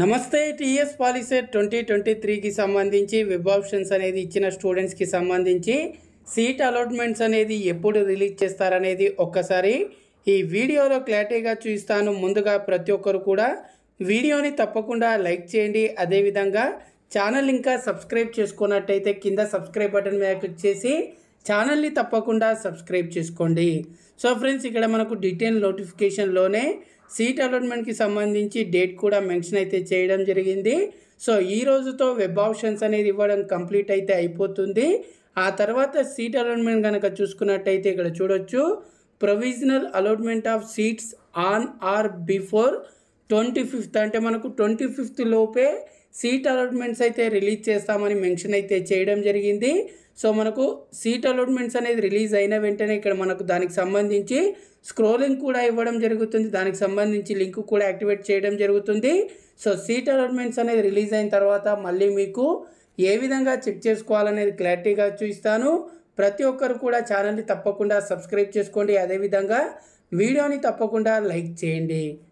నమస్తే TS policy twenty twenty త్రీకి సంబంధించి వెబ్ ఆప్షన్స్ అనేది ఇచ్చిన స్టూడెంట్స్కి సంబంధించి సీట్ అలాట్మెంట్స్ అనేది ఎప్పుడు రిలీజ్ చేస్తారనేది ఒక్కసారి ఈ వీడియోలో క్లారిటీగా చూస్తాను ముందుగా ప్రతి ఒక్కరు కూడా వీడియోని తప్పకుండా లైక్ చేయండి అదేవిధంగా ఛానల్ ఇంకా సబ్స్క్రైబ్ చేసుకున్నట్టయితే కింద సబ్స్క్రైబ్ బటన్ మీద క్లిక్ చేసి ఛానల్ని తప్పకుండా సబ్స్క్రైబ్ చేసుకోండి సో ఫ్రెండ్స్ ఇక్కడ మనకు డీటెయిల్ నోటిఫికేషన్లోనే సీట్ అలాట్మెంట్కి సంబంధించి డేట్ కూడా మెన్షన్ అయితే చేయడం జరిగింది సో ఈ రోజుతో వెబ్ ఆప్షన్స్ అనేది ఇవ్వడం కంప్లీట్ అయితే అయిపోతుంది ఆ తర్వాత సీట్ అలాట్మెంట్ కనుక చూసుకున్నట్టయితే ఇక్కడ చూడొచ్చు provisional allotment of seats on or before twenty fifth అంటే మనకు ట్వంటీ ఫిఫ్త్ లోపే సీట్ అలాట్మెంట్స్ అయితే రిలీజ్ చేస్తామని మెన్షన్ అయితే చేయడం జరిగింది సో మనకు సీట్ అలాట్మెంట్స్ అనేది రిలీజ్ అయిన వెంటనే ఇక్కడ మనకు దానికి సంబంధించి స్క్రోలింగ్ కూడా ఇవ్వడం జరుగుతుంది దానికి సంబంధించి లింక్ కూడా యాక్టివేట్ చేయడం జరుగుతుంది సో సీట్ అలాట్మెంట్స్ అనేది రిలీజ్ అయిన తర్వాత మళ్ళీ మీకు ఏ విధంగా చెక్ చేసుకోవాలనేది క్లారిటీగా చూపిస్తాను ప్రతి ఒక్కరు కూడా ఛానల్ని తప్పకుండా సబ్స్క్రైబ్ చేసుకోండి అదేవిధంగా వీడియోని తప్పకుండా లైక్ చేయండి